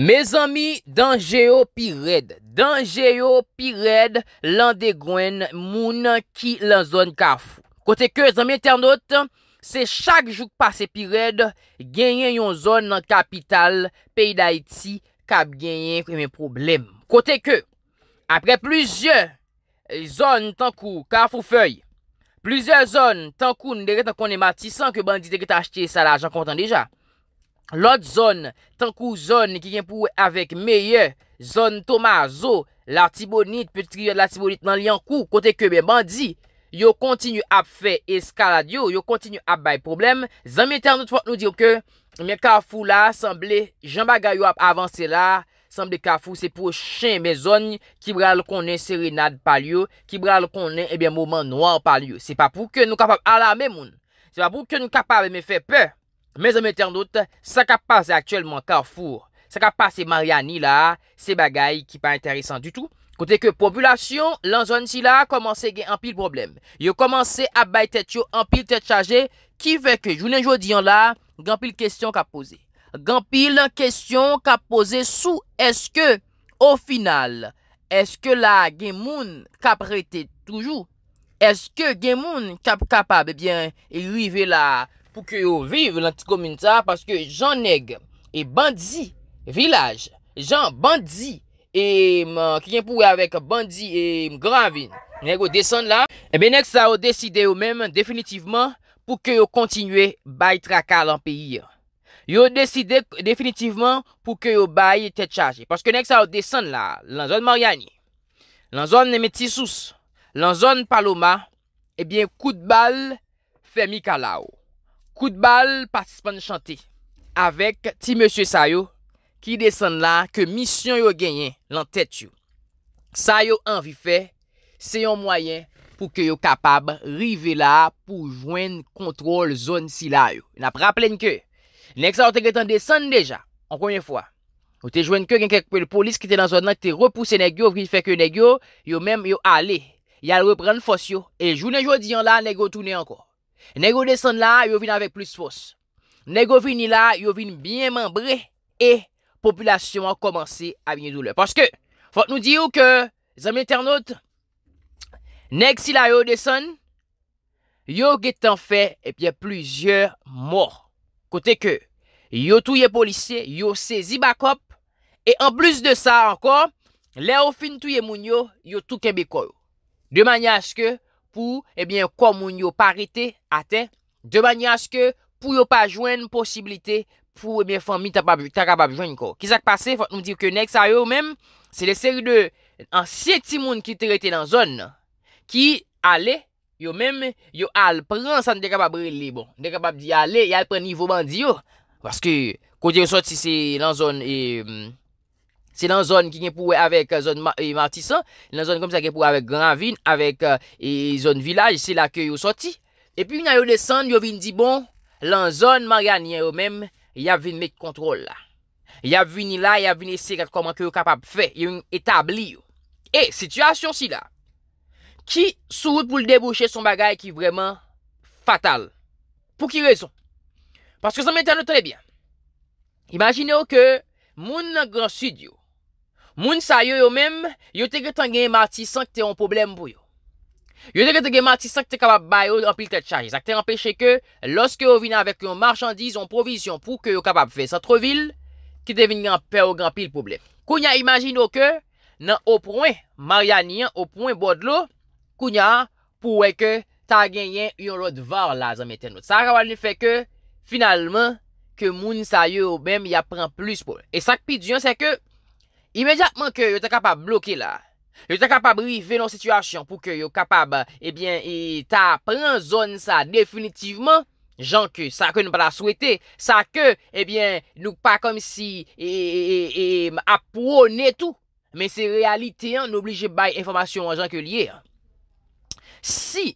Me zami, danje yo pi red, danje yo pi red lan de gwen moun ki lan zon kaf. Kote ke, zami internet, se chak jouk pase pi red, genyen yon zon nan kapital, peyi da iti, kap genyen kwen men problem. Kote ke, apre plizye zon tan kou, kaf ou fey, plizye zon tan kou nou dere tan konen mati, san ke bandite ki ta achete sa la ajan kontan deja. Lot zon, tankou zon ki gen pou avek meye, zon tomazo, la tibonit, petriye la tibonit nan li an kou, kote kebe bandi, yo kontinu ap fe eskaladyo, yo kontinu ap bay problem. Zanmite anot fote nou dire ke, men kafou la, sanble, jamba gayo ap avanse la, sanble kafou se po chen, men zon, ki bral konen serenade pal yo, ki bral konen, ebyen, eh mouman noir pal yo. Se pa pou ke nou kapab alame moun, se pa pou ke nou kapab me fe peur. Mez a meten dote, sa ka pase aktuelman ka ou four. Sa ka pase mariani la, se bagay ki pa interesant du tout. Kote ke population, lan zon si la, komanse gen anpil problem. Yo komanse abay tet yo anpil tet chaje, ki veke jounen jodi an la, gen anpil kestyon ka pose. Gen anpil kestyon ka pose sou, eske, o final, eske la gen moun kap rete toujou, eske gen moun kap kapab, ebyen, eh yuive la... pou ke yo vive lantikomunita paske jan neg e bandi, vilaj jan bandi e kwen pou avek bandi e granvin, neg yo desen la ebe nek sa yo deside yo mem definitivman pou ke yo kontinue bay trakal an peyi yo deside definitivman pou ke yo bay te chaje paske nek sa yo desen la, lan zon Mariani lan zon Nemetisous lan zon Paloma ebe kout bal femi kala ou Kout bal, patispan chante. Awek ti monsye sayo, ki desen la, ke misyon yo genyen lan tet yo. Sayo anvi fe, se yon mwayen pou ke yo kapab rive la pou jwen kontrol zon si la yo. Napra plen ke. Nek sa yo te gwen ton desen deja, an kwenye fwa. Yo te jwen ke gen kek pou el polis ki te lan zon nan, ki te repouse negyo, vwi fe ke negyo yo men yo ale, yal repren fos yo. E jounen jwadi an la, negyo toune anko. Nèk ou deson la, yo vin avèk plus fos. Nèk ou vin li la, yo vin bieman bre, e populasyon an komanse a vini doule. Paske, fote nou di yo ke, zanmè ternote, nèk si la yo deson, yo getan fe, epye eh plujer mor. Kote ke, yo touye polise, yo sezi bakop, e an plus de sa anko, le ou fin touye moun yo, yo tou kebeko yo. De manya aske, pou, ebyen, komoun yo parite a te, de banyan aske pou yo pa jwen posibilite pou, ebyen, fami ta kabab jwen ko. Kisa k pase, fote nou di ke next a yo men, se de seri de ansi eti moun ki tere te nan zon, ki ale, yo men, yo al pran san de kabab li bon. De kabab di ale, yo al pran nivou bandi yo, vaske kode yo sot si se nan zon e... Se lan zon ki nye pouwe avèk eh, zon eh, martisan, lan zon kom sa ki nye pouwe avèk gran vin, avèk eh, zon vilaj, se la ke yo soti. E pi nan yo desan, yo vin di bon, lan zon marganye yo men, ya vin mek kontrol la. Ya vin la, ya vin esek at koman ke yo kapab fe, ya vin etabli yo. E, situasyon si la, ki sou wout pou ldebouche son bagay ki vreman fatal. Po ki rezon? Paske sa men terno trebyan. Imaginè yo ke moun nan gran sud yo, Moun sa yo yo mem, yo teke tan genye mati san ke te yon problem pou yo. Yo teke teke mati san ke te kapap bayo an pil tè tchari. Sak te empèche ke, loske yo vine avèk yon marchandiz, yon provisyon pou ke yo kapap fè. San tro vil, ki devine yon per ou yon pil problem. Kou nya imagine yo ke, nan o prouen, mar ya niyan, o prouen bod lo, kou nya pou wè ke, tan genyen yon lot var la zanmèten nou. Sa kawal ni fè ke, finalman, ke moun sa yo yo mem, ya pran plus pou yo. E sak pi diyon se ke, Imediatman ke yo te kapab bloke la, yo te kapab brive nan situasyon pou ke yo kapab, ebyen, eh e ta pren zon sa definitivman, jan ke sa ke nou pa la souwete, sa ke, ebyen, eh nou pa kom si e, e, e apwone tout, men se realite an, nou obligye baye informasyon an jan ke liye. Si,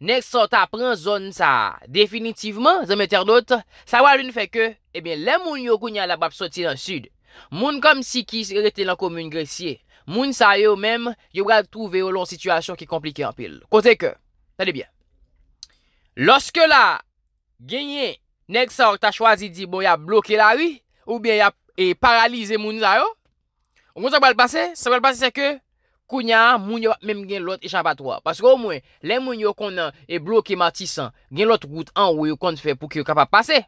neks sa ta pren zon sa definitivman, zanmeter dot, sa wale nou feke, ebyen, eh le moun yo kou nye alabap soti nan sud, Moun kom si ki se rete lan komoun gresye Moun sa yo mem Yo bral touve yo lon situasyon ki komplike an pil Kote ke, sa li bien Loske la Genye, nek sa ok ta chwazi Di bon ya bloke la wi Ou bien ya e paralize moun za yo Moun sa bal pase, sa bal pase se ke Kounya, moun yo menm gen lot E chan patwa, pasko ou mwen Le moun yo konan e bloke matisan Gen lot gout an ou yo kon fe pou ki yo kapap pase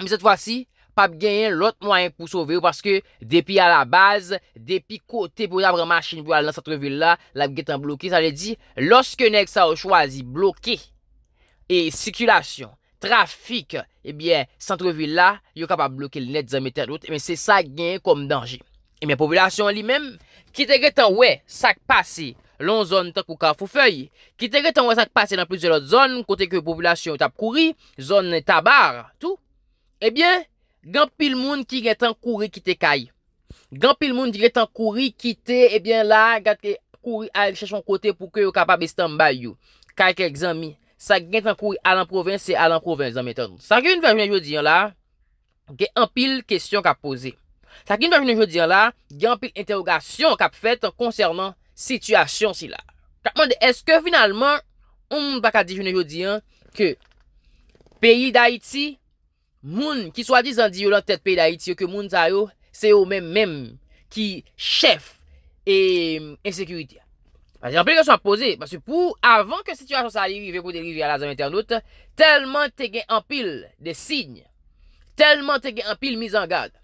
Mi set fwasi pap genyen lot mwen pou sove ou paske depi a la base, depi kote pou la bremachine pou al nan centreville la, la getan bloki, sa le di, loske nek sa ou chwazi bloki e sikulasyon, trafik, ebyen centreville la, yo kapap bloki le net zanmete anout, ebyen se sa genyen kom danji. Ebyen, populasyon li men, kite getan we, sakpasi, lon zon tan kouka foufei, kite getan we sakpasi nan plizelot zon, kote ke populasyon tap kouri, zon tabar, tou, ebyen, Gan pil moun ki gen tan kouri kite kaj. Gan pil moun ki gen tan kouri kite, ebyen eh la, gat ke kouri al chèchon kote pou ke yo kapabestan mbay yo. Kaj ke egzami. Sa gen tan kouri al an provins, se al an provins, zanmètan. Sa gen van jounen joudiyan la, gen an pil kestyon kap pose. Sa gen van jounen joudiyan la, gen an pil interrogasyon kap fèt konserman sityasyon si la. Katman de, eske finalman, un baka di jounen joudiyan, ke peyi da iti, Moun ki swa diz an di yo lan tet pey da it, yo ke moun sa yo, se yo men men ki chef en e sekurite. Anpil kwa sou an pose, pwou avan ke situasyon sa li, vek wou delivi a la zam internet, telman te gen anpil de sign, telman te gen anpil mizan gad,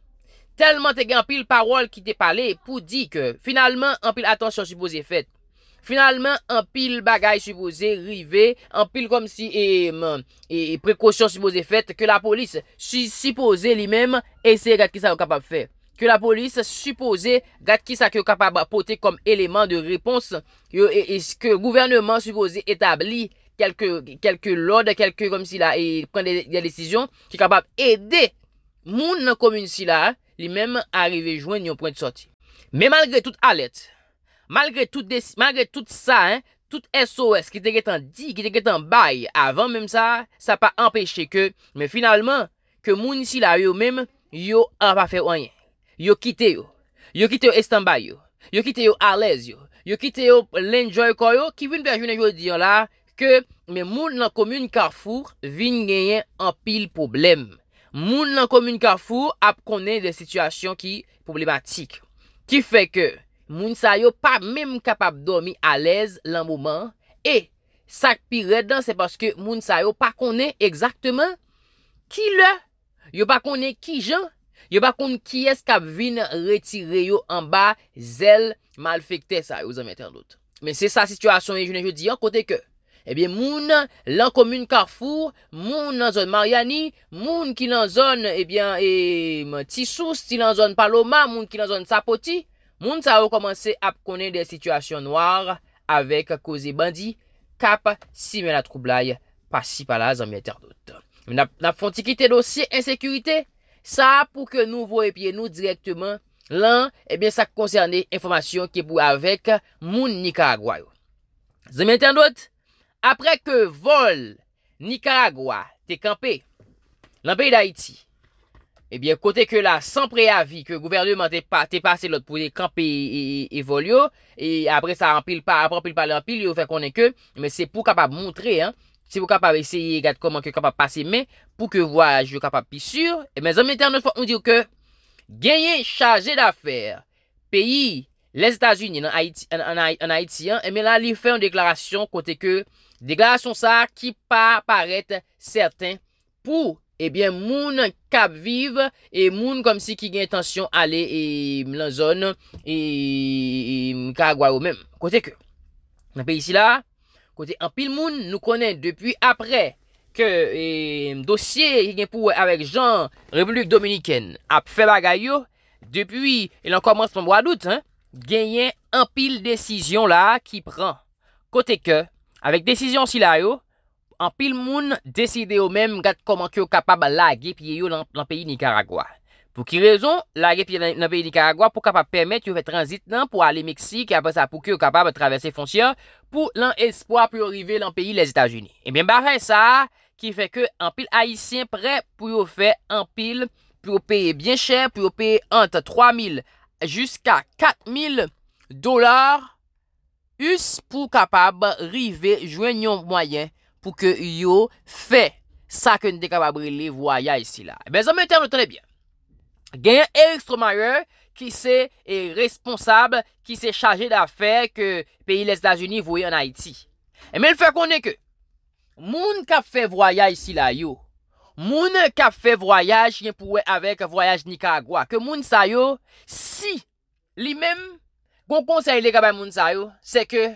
telman te gen anpil parol ki te pale pou di ke finalman anpil atonsyon sou pose fete. Finalman, an pil bagay supoze rive, an pil kom si e, e, e prekosyon supoze fet, ke la polis supoze li menm ese gat ki sa yo kapab fe. Ke la polis supoze gat ki sa yo kapab apote kom eleman de repons, yo eske gouvernman supoze etabli kelke lode, kelke kom si la, e pren de desisyon ki kapab ede moun komoun si la, li menm arive jwen yon point sorti. Me malgre tout alet, Malgre tout sa, tout SOS ki te get an di, ki te get an bay, avant menm sa, sa pa empèche ke, men finalman, ke moun si la yo menm, yo an pa fe wanyen. Yo kite yo. Yo kite yo estan bay yo. Yo kite yo alèz yo. Yo kite yo lènjò yo kò yo, ki vin pe ajoun enjò diyon la, ke men moun nan komoun Carrefour, vin genyen an pil problem. Moun nan komoun Carrefour, ap konen de situasyon ki problematik. Ki fe ke, Moun sa yo pa mem kapap dormi a lez lan mouman. E sak pi redan se paske moun sa yo pa kone exactement ki le. Yo pa kone ki jan. Yo pa kone ki eskap vin retire yo an ba zel mal fekte sa yo zan meten lout. Men se sa situasyon e je ne je di an kote ke. E bie moun lan komoun Karfour, moun nan zon Mariani, moun ki nan zon e, Tissou, si nan zon Paloma, moun ki nan zon Sapoti. Moun sa ou komanse ap konen de situasyon nouar avek koze bandi kap si mena troublai pasi pala, zanmien terdot. Na fonti ki te dosye ensekurite, sa pou ke nou vo epye nou direktman lan, ebyen sa koncerne informasyon ki pou avek moun Nicaragua yo. Zanmien terdot, apre ke vol Nicaragua te kampe, lanpe yi da iti, Ebyen kote ke la san pre avi ke gouvernement te pase lot pou de kampi e, e, e, e vol yo E apre sa anpil pa apre anpil pa le anpil yo Fek konen ke men se pou kapab montre Se pou kapab eseye gade koman ke kapab pase Men pou ke waj yo kapab pi sur Emen zanmite anot fwa on diyo ke Genye chaje da fer Peyi les Etats-Unis en Haiti Emen la li fe an deklarasyon kote ke Deklarasyon sa ki pa parete certain Pou Ebyen moun kap vive e moun kom si ki gen tansyon ale e mla zon e, e mka gwa yo men. Kote ke, nan pe isi la, kote an pil moun nou konen depuy apre ke e, dosye ki gen pouwe avek jan republik dominiken ap fe bagay yo, depuy, e lan komans moun mwa dout, genyen an pil desisyon la ki pran. Kote ke, avek desisyon si la yo, An pil moun deside yo menm gade koman ki yo kapab lage piye yo lan peyi Nicaragua. Pou ki rezon, lage piye lan peyi Nicaragua pou kapab pemet yo fe transit nan pou ale Meksik, apos apou ki yo kapab travesse fonsyan pou lan espoi pou yo rive lan peyi les Etats-Unis. Ebyen eh bache sa, ki feke an pil Haitien pre pou yo fe an pil pou yo peye bien chen, pou yo peye anta 3.000 jusqu'a 4.000 dolar us pou kapab rive jwen yon mwayen. pou ke yo fè sa ke nou dekababri li voya isi la. E ben zanmè tèmè tèmè tèmè biè. Gen Yerik Stromayer, ki se e, responsable, ki se chaje da fè ke peyi le Stasiuni vouye an Haiti. E eh men fè konè ke, moun ka fè voya isi la yo, moun ka fè voyaj yen pouwe avèk voyaj Nikagwa, ke moun sa yo, si li men goun ponse a yile kaba moun sa yo, se ke,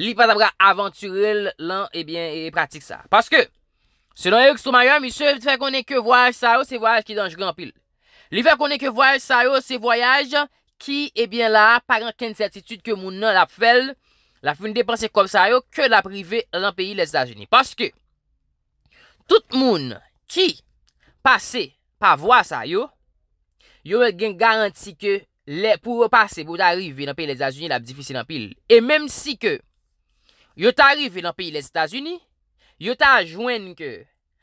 li patabra aventuril lan, e bien, e pratik sa. Paske, se nan yo kistou mayon, mi se fè konen ke voyaj sa yo, se voyaj ki danj gran pil. Li fè konen ke voyaj sa yo, se voyaj, ki, e bien, la, par anken certitude ke moun nan la pfel, la foun depanse kom sa yo, ke la prive lan peyi le Zazuni. Paske, tout moun ki pase pa voyaj sa yo, yo gen garanti ke pou repase, pou darive lan peyi le Zazuni, la pdifise lan pil. E menm si ke Yo ta arrive nan peyi les Etats-Unis, yo ta ajwen ke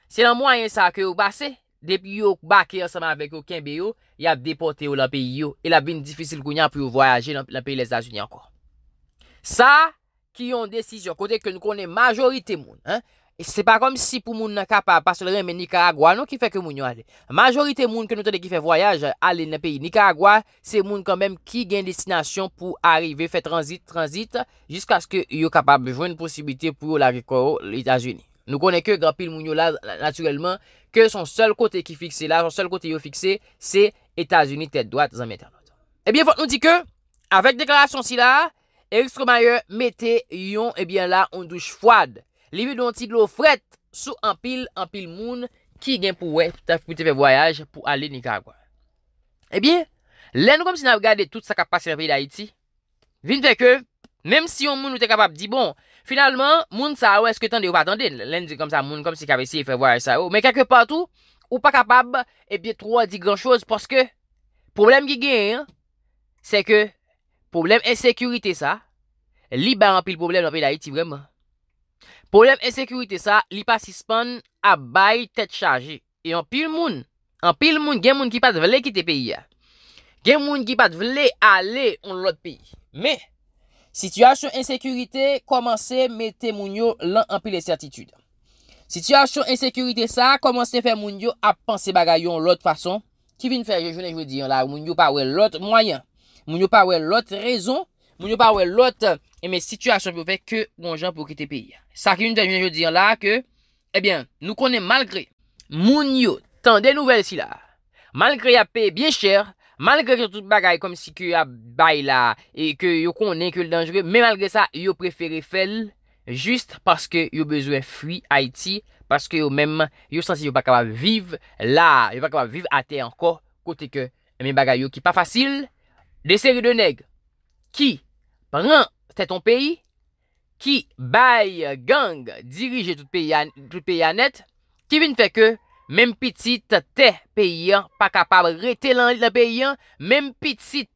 se nan mwenye sa ke yo basen, depi yo baken ansaman vek yo kenbe yo, ya depote yo nan peyi yo, e la bin difisil kwenye api yo voyaje nan peyi les Etats-Unis anko. Sa ki yon desisyon kote ke nou konen majorite moun, he? Se pa kom si pou moun na kapap, pasol reme Nicaragua, nou ki fe ke moun yo aze. Majorite moun ke nou tade ki fe voyaj, ale na peyi Nicaragua, se moun kon menm ki gen destinasyon pou arive, fe transit, transit, jisk aske yo kapap bejwen posibite pou yo la rekorou l'Etats-Unis. Nou konen ke grapil moun yo la, naturelman, ke son sol kote ki fikse la, son sol kote yo fikse, se Etats-Unis tete doat zanmye internet. Ebyen, eh fote nou di ke, avek deklarasyon si la, Eriks Komaier mette yon, ebyen eh la, on douche fw Li ve don ti glou fret sou anpil, anpil moun ki gen pou we, pou ta foute fe voyaj pou ale ni kakwa. Ebyen, len nou kom si nan v gade tout sa kapasyon api da iti, vin fe ke, menm si yon moun ou te kapab di bon, finalman, moun sa ou eske tande ou patande, len di kom sa moun kom si kapasyon e fe voyaj sa ou, men kake patou, ou pa kapab, ebyen tro a di gran chose, poske, problem ki gen, se ke, problem e sekurite sa, li ba anpil problem api da iti vreman. Polem ensekurite sa, li pa sispon a bay tet chaje. E anpil moun, anpil moun gen moun ki pat vle kite peyi ya. Gen moun ki pat vle ale on lout peyi. Me, sityasyon ensekurite komanse mette moun yo lan anpil et certitude. Sityasyon ensekurite sa, komanse fe moun yo apanse bagayon lout fason. Ki vin fe, jounen jounen diyon la, moun yo pa we lout mwayan. Moun yo pa we lout rezon. Moun yo pa wè lot, e eh, men situasyon pou fè ke gonjan pou kite peyi. Sa ki nou te jenjou diyan la ke, ebyen, eh nou konen malgre, moun yo, tan de nouvel si la, malgre ya pey bien chèr, malgre ki tout bagay kom si ke ya bay la, e ke yo konen ke yon dangere, men malgre sa, yo preferi fèl, juste paske yo bezwen fwi Haiti, paske yo men, yo sensi yo pa kaba viv la, yo pa kaba viv ate anko, kote ke men bagay yo ki pa fasil, de seri de neg, ki, Pran, tè ton peyi, ki bay gang dirije tout peyi anet, ki vin fè ke, menm piti tè peyi an, pa kapab rete lan peyi an, menm piti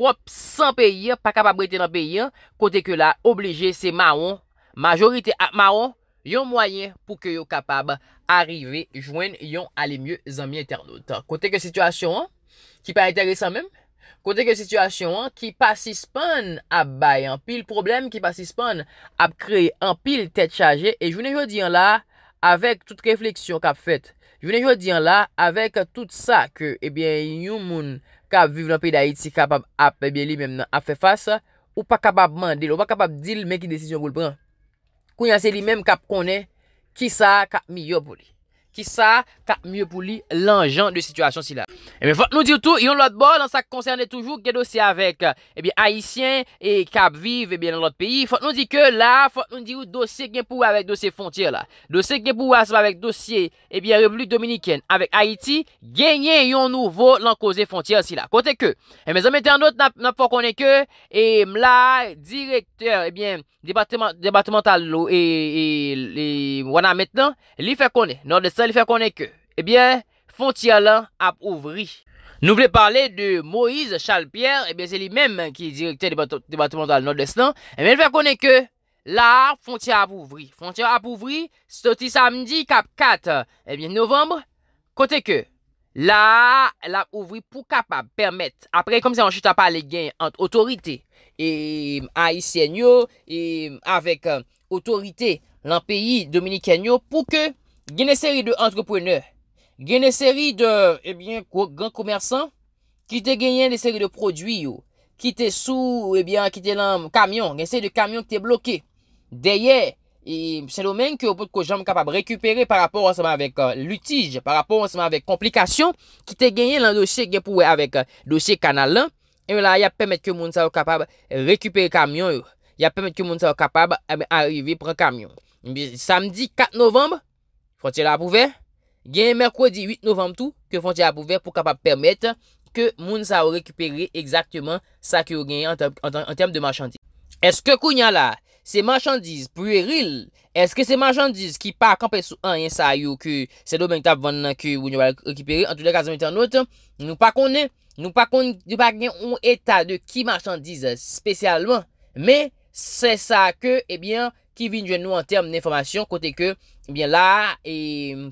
prop san peyi an, pa kapab rete lan peyi an, kote ke la, oblije se maon, majorite maon, yon mwayen pou ke yo kapab arive, jwen yon alemye zami internot. Kote ke situasyon an, ki pa rete re san menm, Kote ke situasyon an, ki pa sispon ap bay an, pil problem ki pa sispon ap kre an, pil tet chaje, e jounen joun diyan la, avek tout refleksyon kap fet, jounen joun diyan la, avek tout sa ke, ebyen, yon moun kap vive lan piy da iti kap ap, ebyen, li mem nan ap fe fasa, ou pa kap ap mandil, ou pa kap ap dil men ki desisyon kou l pran, kou yase li mem kap kone, ki sa kap miyo pou li. ki sa tak mye pou li lanjan de situasyon si eh eh eh la. Eme fote nou di ou tou yon lot bol an sa koncerne toujou ge dosye avek ebi Haitien e Kabviv ebi nan lot peyi. Fote nou di ke la fote nou di ou dosye genpou avek dosye fontyer la. Dosye genpou aswa avek dosye ebi reblu dominikyen avek Haiti genyen yon nouvo lan koze fontyer si la. Kote ke eme zomete anot nan fote konen ke e mla direkter ebi debatemental e wana metten li fwe konen nan de se lè fè konè kè? Ebyè, fonti alan ap ouvri. Nou vle parle de Moïse Chalpierre, ebyè, sè li mèm ki direktè debatemental nord-estan, ebyè lè fè konè kè la fonti ap ouvri. Fonti ap ouvri, stoti samdi kap 4, ebyè, novembre, kote kè, la ap ouvri pou kap ap permèt. Apre, kom se anjita pa lè gen an otorite, e a isen yo, e avèk otorite lan peyi dominik en yo pou kè gen e seri de entreprener, gen e seri de, ebyen, grand komersan, ki te genyen de seri de prodwi yo, ki te sou, ebyen, ki te lan kamyon, gen seri de kamyon eh ki te bloké, deye, e, se do men ki yo pot ko jan m kapab rekupere par rapport anseman avèk euh, lutij, par rapport anseman avèk komplikasyon, ki te genyen lan dosye gen pou wè avèk euh, dosye kanal lan, e wè la, ya pèmèd ke moun sa wè kapab rekupere kamyon yo, ya pèmèd ke moun sa wè kapab avèk arrivi pran kamyon Fontye la pouver, gen merkwadi 8 novem tou, ke fontye la pouver pou kapap permette ke moun sa ou rekupere exaktement sa ki ou genye en term de marchandise. Eske kou nyan la, se marchandise pruril, eske se marchandise ki pa kampen sou an yon sa yo ki se do men tap vann nan ki ou nyo val rekupere, an tou la kazan metan not, nou pa konen, nou pa konen, nou pa genye ou etade ki marchandise spesyalman, men se sa ke, ebyen, eh Kivin jen nou an term n'informasyon, kote ke, ebyen la, e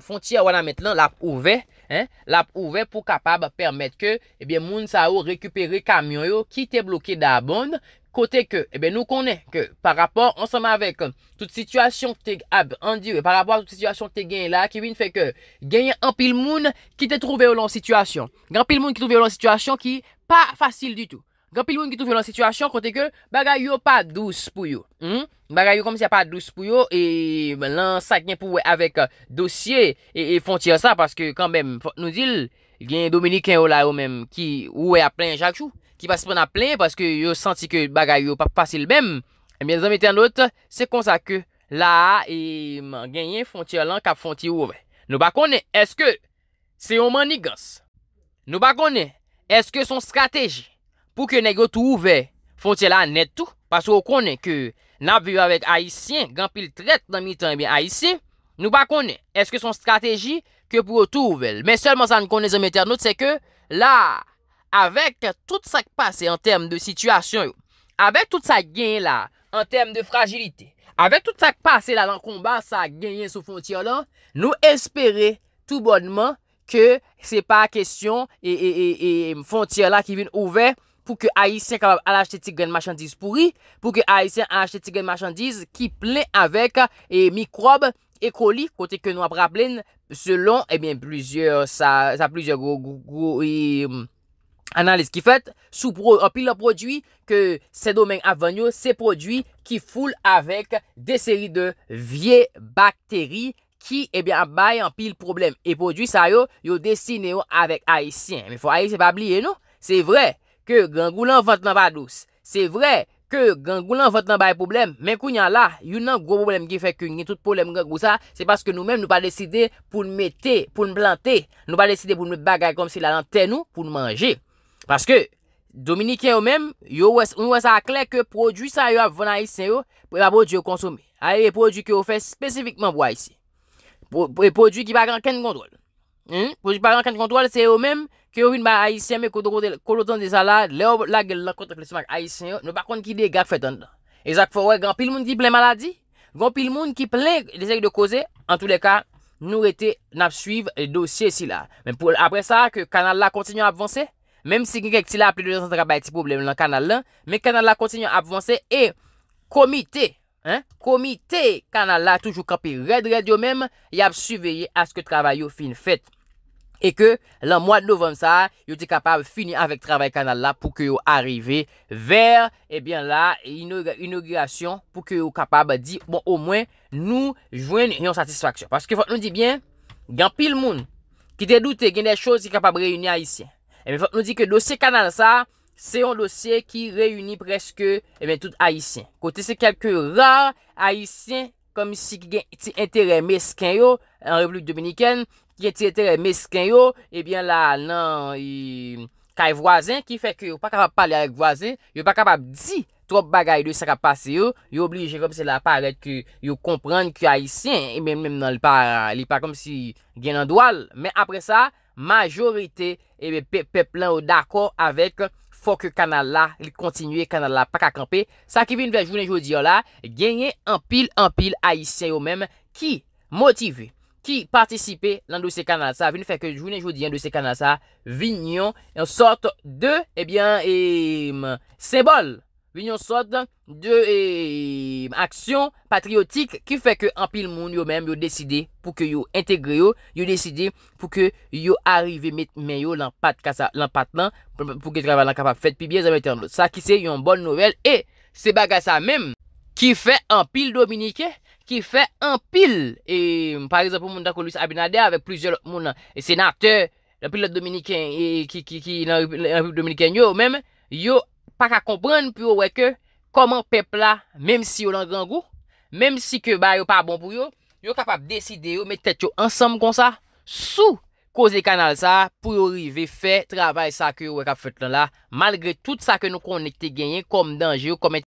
fonti a wana metlan, lap ouve, he, lap ouve pou kapab permet ke, ebyen eh moun sa ou rekuperi kamyon yo ki te blokye da abonde, kote ke, ebyen eh nou konen, ke, par rapport, ansama avek, euh, tout situasyon te ab, ah, an diwe, par rapport tout situasyon te gen la, kivin feke, genye an pil moun ki te trouve yo lan situasyon, gen pil moun ki trouve yo lan situasyon ki pa fasil du tou, gen pil moun ki trouve yo lan situasyon kote ke, bagay yo pa douz pou yo, he, hmm? Bagay yo kom se pa douz pou yo, e lan sa gen pou we avek euh, dosye, e fonti an sa, paske kan bem, nou dil, gen Dominik en ou la ou men, ki ou we ap len jak chou, ki pas prena ap len, paske yo santi ke bagay yo pa pasil bem, e men eh zanmite an lot, se konsa ke, la, e man gen yen fonti an lan, kap fonti ou we. Nou ba konen, eske, se yon man niggans, nou ba konen, eske son strateji, pou ke negyo tou ou we, fonti la net tou, paske yo konen, ke, Nap vi yo avèk Haitien, gampil tret nan mi tan eh bi Haitien, nou ba konè, eske son strategi, ke pou otou ouvel. Men selman sa nou konè zon mèter nou, se ke la, avèk tout sa gpasse en term de situasyon yo, avèk tout sa genye la, en term de fragilite, avèk tout sa gpasse la lan komba, sa genye sou fontyre la, nou espere tout bonman, ke se pa a kesyon, e, e, e, e fontyre la ki vin ouvel, pou ke Aisyen alachete ti gen machandise pouri, pou ke Aisyen alachete ti gen machandise ki plen avèk e, mikrob ekoli, kote ke nou apraplen, selon, ebyen, eh plizye, sa plizye gwo, gwo, gwo, analise ki fet, sou pou apil an prodwi, ke se domen avan yo, se prodwi ki foul avèk de seri de vie bakteri ki, ebyen, eh apil problem, e prodwi sa yo, yo desine yo avèk Aisyen, me fwa Aisyen pa pliye nou, se vre, ke gangou lan vant nan ba douz. Se vre, ke gangou lan vant nan ba e poublem, men kou nyan la, yon nan gwo poublem ki fek yon, yon tout poublem gangou sa, se paske nou men nou pa deside pou nou me te, pou nou plan te, nou pa deside pou nou me bagay kom si la lan ten nou, pou nou manje. Paske, Dominikè yo men, yon wese akler ke prodwi sa yo ap vana isen yo, pou yon e ap bodi yo konsome. Aye, yon prodwi ki yo fe spesifikman woy si. Yon e prodwi ki bagan ken kontrol. Hmm? Prodwi ki bagan ken kontrol, se yo men, Kyo yon bin ba ayisyen me kodotan de zala, le ob la gen lakotan flesman k ayisyen yo, nou bakon ki degak fetan dan. E zak fwa wè, gampil moun ki plen maladi, gampil moun ki plen desek de koze, an tou de ka, nou rete nap suive dosye si la. Men pou apre sa, ke kanal la kontinyon apvonse, menm si gen kek si la aple de zantra baye ti problem lan kanal la, men kanal la kontinyon apvonse, e komite, komite kanal la toujou kapi red, red yo menm, yap suveyi aske travay yo fin fet. E ke lan mwa novem sa, yo te kapab fini avik travay kanal la pou ke yo arrive ver, ebyen la, inaugurasyon pou ke yo kapab di, bon, o mwen, nou jwen yon satisfaksyon. Paske fote nou di byen, gen pil moun, ki te doute gen de chos yi kapab reyouni Haitien. Ebyen fote nou di ke dosye kanal sa, se yon dosye ki reyouni preske, ebyen, tout Haitien. Kote se kelke rar Haitien, kom si gen ti entere mesken yo, en Republik Dominikene, gen ti ete mesken yo, ebyen eh la nan kay vwazen, ki fek yo pa kapap pale ak vwazen, yo pa kapap di, trop bagay do se kapase yo, yo oblije kom se la pale, yo kompran ki haisyen, men men nan li pa, li pa kom si gen an doal, men apre sa, majorite, ebe eh pepe lan yo dako, avek fok kanal la, li kontinuye kanal la, pa ka kampe, sa ki vin vejounen jodi yo la, genye an pil, an pil haisyen yo men, ki motive, Ki partisipe lan do se kanasa, vini fè ke jounen joudi lan do se kanasa, vini yon sort de eh sembol, vini yon sort de aksyon patriotik ki fè ke an pil moun yo mèm yo deside pou ke yo entegre yo, yo deside pou ke yo arrive men yo lan pat lan pou ke travalan kapak fèd pi bèz a metan. Sa ki se yon bon nouvel e se bagasa mèm ki fè an pil dominike. ki fè empil, e par exemple, moun ta kon lisa Abinade, avek plizye moun, e senate, la pilote dominikèn, e, ki nan repub dominikèn yo, mèm, yo, pa ka komprèn, pou yo wèkè, koman pepla, mèm si yo lan grangou, mèm si ke ba yo pa bon pou yo, yo kapap deside yo, mèm tèt yo ansam kon sa, sou, koze kanal sa, pou yo rive fè, travèl sa, ki yo wèkè fèt lan la, malgré tout sa, ke nou kon ete genye, kom danje yo, kom ete,